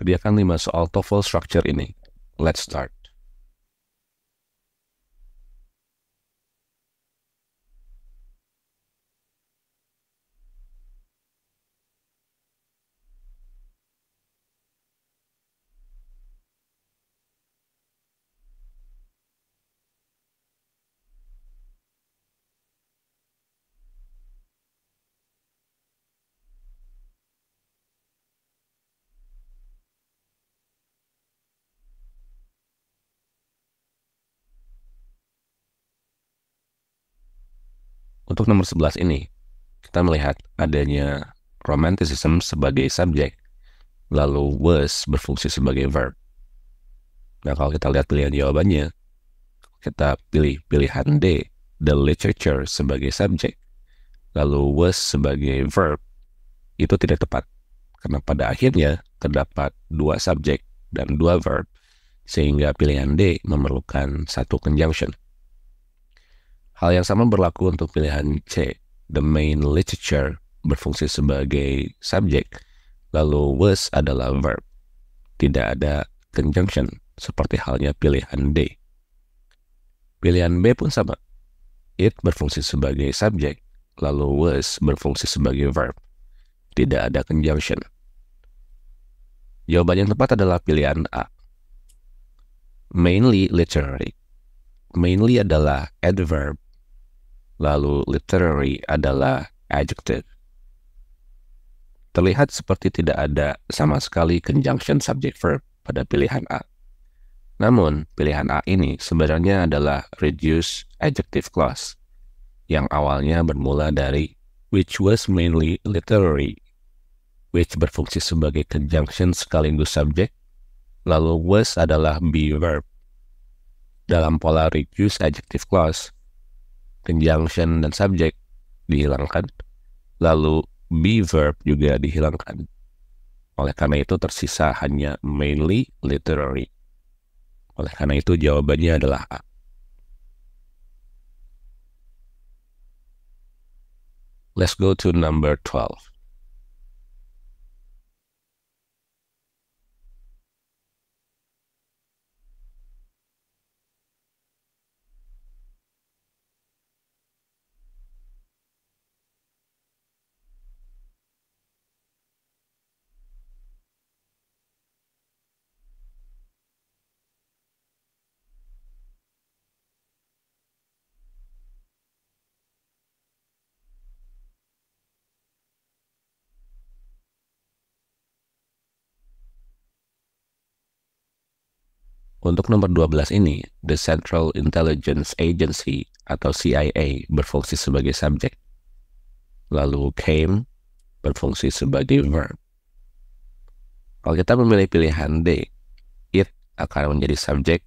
Kerjakan 5 soal TOEFL structure ini. Let's start. Untuk nomor 11 ini, kita melihat adanya romanticism sebagai subjek, lalu was berfungsi sebagai verb. Nah, kalau kita lihat pilihan jawabannya, kita pilih pilihan D, the literature sebagai subjek, lalu was sebagai verb. Itu tidak tepat, karena pada akhirnya terdapat dua subjek dan dua verb, sehingga pilihan D memerlukan satu conjunction. Hal yang sama berlaku untuk pilihan C, the main literature berfungsi sebagai subjek, lalu was adalah verb. Tidak ada conjunction, seperti halnya pilihan D. Pilihan B pun sama. It berfungsi sebagai subjek, lalu was berfungsi sebagai verb. Tidak ada conjunction. Jawaban yang tepat adalah pilihan A. Mainly literary. Mainly adalah adverb lalu literary adalah adjective. Terlihat seperti tidak ada sama sekali conjunction subject verb pada pilihan A. Namun, pilihan A ini sebenarnya adalah reduced adjective clause yang awalnya bermula dari which was mainly literary, which berfungsi sebagai conjunction sekaligus subjek, lalu was adalah be verb. Dalam pola reduced adjective clause, conjunction dan subject dihilangkan. Lalu be verb juga dihilangkan. Oleh karena itu tersisa hanya mainly literary. Oleh karena itu jawabannya adalah A. Let's go to number 12. Untuk nomor 12 ini, The Central Intelligence Agency atau CIA berfungsi sebagai subjek. Lalu came berfungsi sebagai verb. Kalau kita memilih pilihan D, it akan menjadi subjek,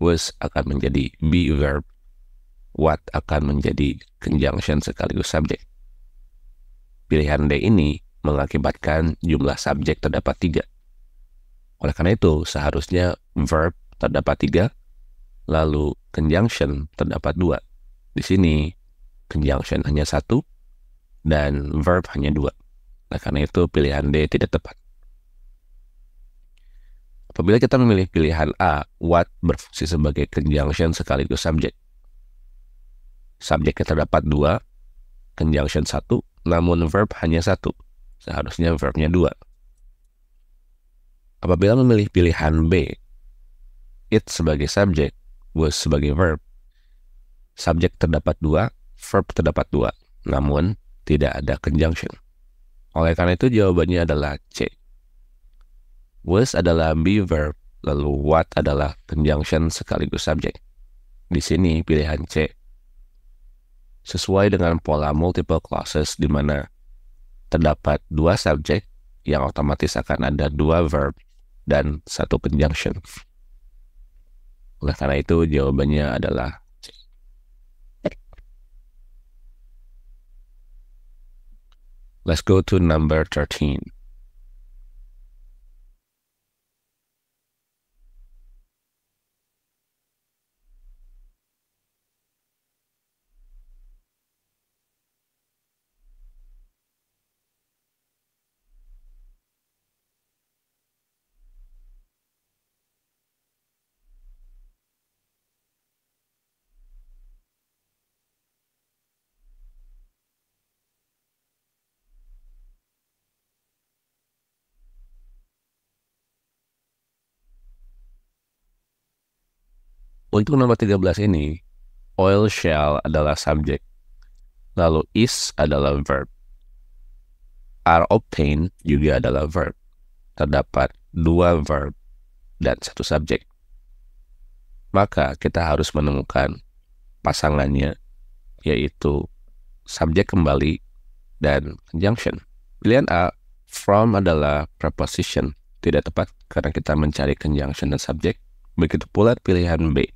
was akan menjadi be verb, what akan menjadi conjunction sekaligus subjek. Pilihan D ini mengakibatkan jumlah subjek terdapat tiga. Oleh karena itu, seharusnya verb terdapat tiga, lalu conjunction terdapat dua. Di sini conjunction hanya satu dan verb hanya dua. Nah, karena itu pilihan D tidak tepat. Apabila kita memilih pilihan A, what berfungsi sebagai conjunction sekaligus subjek. Subjeknya terdapat dua, conjunction satu, namun verb hanya satu. Seharusnya verbnya dua. Apabila memilih pilihan B, it sebagai subjek, was sebagai verb. Subjek terdapat dua, verb terdapat dua, namun tidak ada conjunction. Oleh karena itu jawabannya adalah C. Was adalah be verb, lalu what adalah conjunction sekaligus subjek. Di sini pilihan C sesuai dengan pola multiple clauses di mana terdapat dua subjek yang otomatis akan ada dua verb dan satu conjunction. Oleh karena itu jawabannya adalah Let's go to number 13. Untuk nomor 13 ini, oil Shell adalah subjek, lalu is adalah verb. Are obtained juga adalah verb. Terdapat dua verb dan satu subjek. Maka kita harus menemukan pasangannya, yaitu subjek kembali dan conjunction. Pilihan A, from adalah preposition. Tidak tepat karena kita mencari conjunction dan subjek. Begitu pula pilihan B,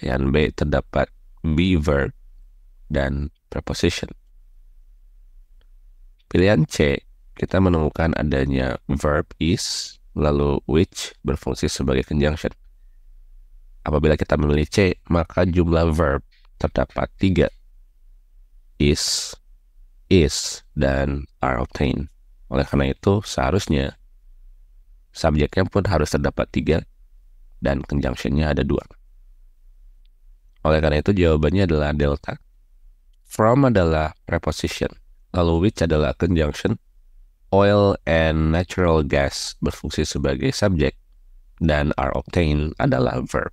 Pilihan B terdapat be verb dan preposition. Pilihan C, kita menemukan adanya verb is, lalu which berfungsi sebagai conjunction. Apabila kita memilih C, maka jumlah verb terdapat tiga. Is, is, dan are obtained. Oleh karena itu, seharusnya subjeknya pun harus terdapat tiga dan conjunctionnya ada dua. Oleh karena itu jawabannya adalah delta. From adalah preposition, lalu which adalah conjunction, oil and natural gas berfungsi sebagai subjek, dan are obtained adalah verb.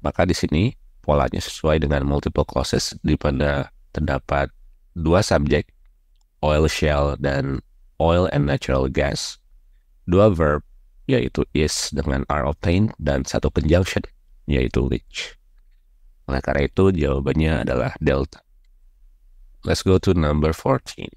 Maka di sini polanya sesuai dengan multiple clauses di mana terdapat dua subjek, oil shell dan oil and natural gas, dua verb yaitu is dengan are obtained dan satu conjunction yaitu which. Oleh karena itu jawabannya adalah delta. Let's go to number 14.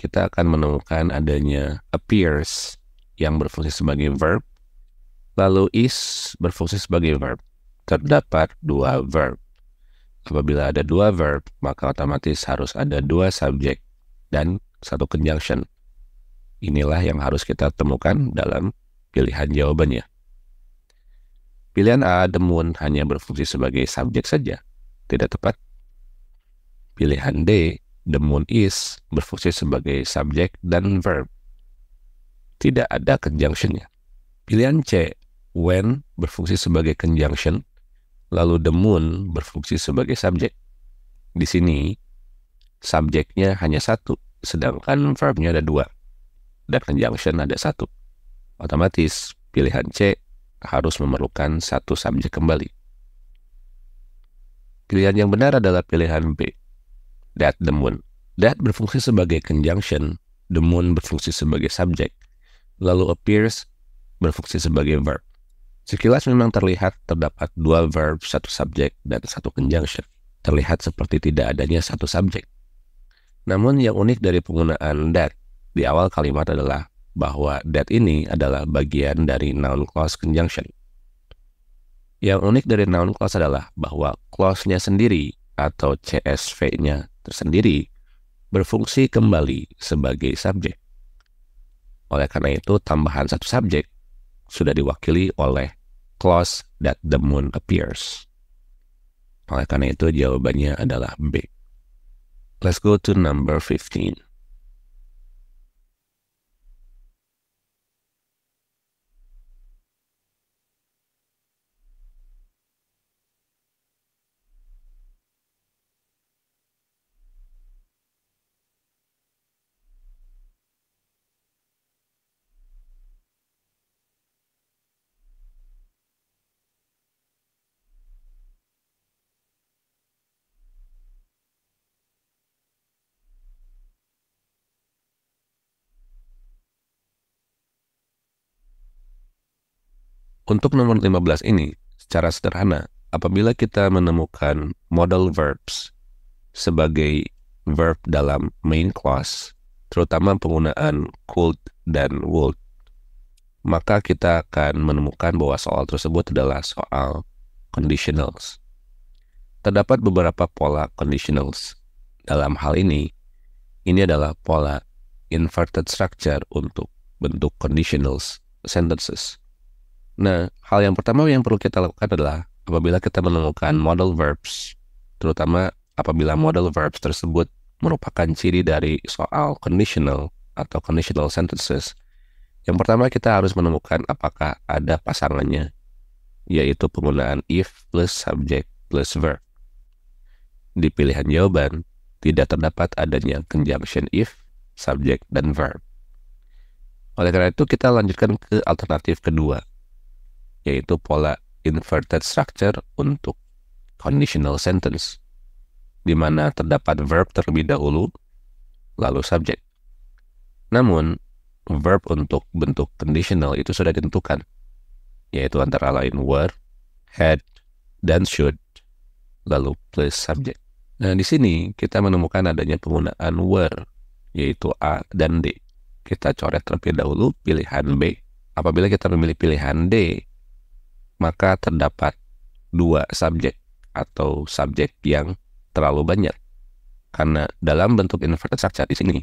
kita akan menemukan adanya appears yang berfungsi sebagai verb, lalu is berfungsi sebagai verb. Terdapat dua verb. Apabila ada dua verb, maka otomatis harus ada dua subjek dan satu conjunction. Inilah yang harus kita temukan dalam pilihan jawabannya. Pilihan A, the moon, hanya berfungsi sebagai subjek saja. Tidak tepat. Pilihan D, the moon is berfungsi sebagai subjek dan verb. Tidak ada conjunctionnya. Pilihan C, when berfungsi sebagai conjunction, lalu the moon berfungsi sebagai subjek. Di sini, subjeknya hanya satu, sedangkan verbnya ada dua. Dan conjunction ada satu. Otomatis, pilihan C harus memerlukan satu subjek kembali. Pilihan yang benar adalah pilihan B, that the moon. That berfungsi sebagai conjunction, the moon berfungsi sebagai subject, lalu appears berfungsi sebagai verb. Sekilas memang terlihat terdapat dua verb, satu subject, dan satu conjunction. Terlihat seperti tidak adanya satu subject. Namun yang unik dari penggunaan that di awal kalimat adalah bahwa that ini adalah bagian dari noun clause conjunction. Yang unik dari noun clause adalah bahwa clause-nya sendiri atau CSV-nya sendiri berfungsi kembali sebagai subjek. Oleh karena itu, tambahan satu subjek sudah diwakili oleh clause that the moon appears. Oleh karena itu, jawabannya adalah B. Let's go to number 15. Untuk nomor 15 ini, secara sederhana, apabila kita menemukan modal verbs sebagai verb dalam main clause, terutama penggunaan could dan would, maka kita akan menemukan bahwa soal tersebut adalah soal conditionals. Terdapat beberapa pola conditionals. Dalam hal ini, ini adalah pola inverted structure untuk bentuk conditionals sentences. Nah, hal yang pertama yang perlu kita lakukan adalah apabila kita menemukan model verbs, terutama apabila model verbs tersebut merupakan ciri dari soal conditional atau conditional sentences. Yang pertama kita harus menemukan apakah ada pasangannya, yaitu penggunaan if plus subject plus verb. Di pilihan jawaban, tidak terdapat adanya conjunction if, subject, dan verb. Oleh karena itu, kita lanjutkan ke alternatif kedua, yaitu pola inverted structure untuk conditional sentence, di mana terdapat verb terlebih dahulu, lalu subjek. Namun, verb untuk bentuk conditional itu sudah ditentukan, yaitu antara lain were, had, dan should, lalu plus subject. Nah, di sini kita menemukan adanya penggunaan were, yaitu A dan D. Kita coret terlebih dahulu pilihan B. Apabila kita memilih pilihan D, maka terdapat dua subjek atau subjek yang terlalu banyak. Karena dalam bentuk inverted structure di sini,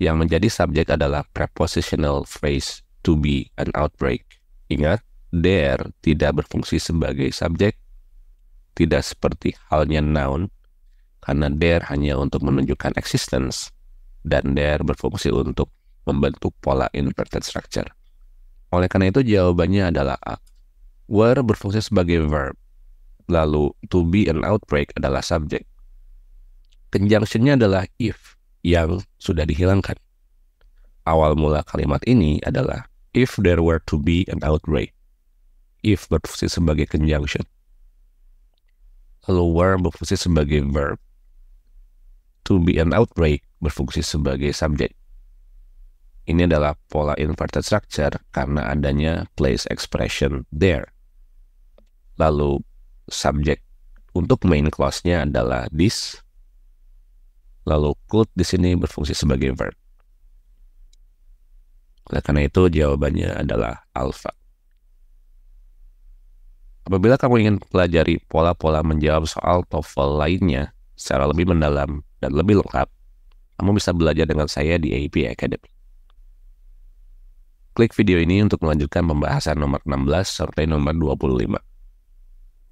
yang menjadi subjek adalah prepositional phrase to be an outbreak. Ingat, there tidak berfungsi sebagai subjek, tidak seperti halnya noun, karena there hanya untuk menunjukkan existence, dan there berfungsi untuk membentuk pola inverted structure. Oleh karena itu jawabannya adalah A. Were berfungsi sebagai verb. Lalu to be an outbreak adalah subject. Conjunctionnya adalah if yang sudah dihilangkan. Awal mula kalimat ini adalah if there were to be an outbreak. If berfungsi sebagai conjunction. Lalu were berfungsi sebagai verb. To be an outbreak berfungsi sebagai subjek. Ini adalah pola inverted structure karena adanya place expression there lalu subject untuk main clause nya adalah this. Lalu could di sini berfungsi sebagai verb. Oleh karena itu jawabannya adalah alpha. Apabila kamu ingin pelajari pola-pola menjawab soal TOEFL lainnya secara lebih mendalam dan lebih lengkap, kamu bisa belajar dengan saya di AP Academy. Klik video ini untuk melanjutkan pembahasan nomor 16 sampai nomor 25.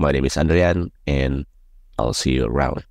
My name is Andrian, and I'll see you around.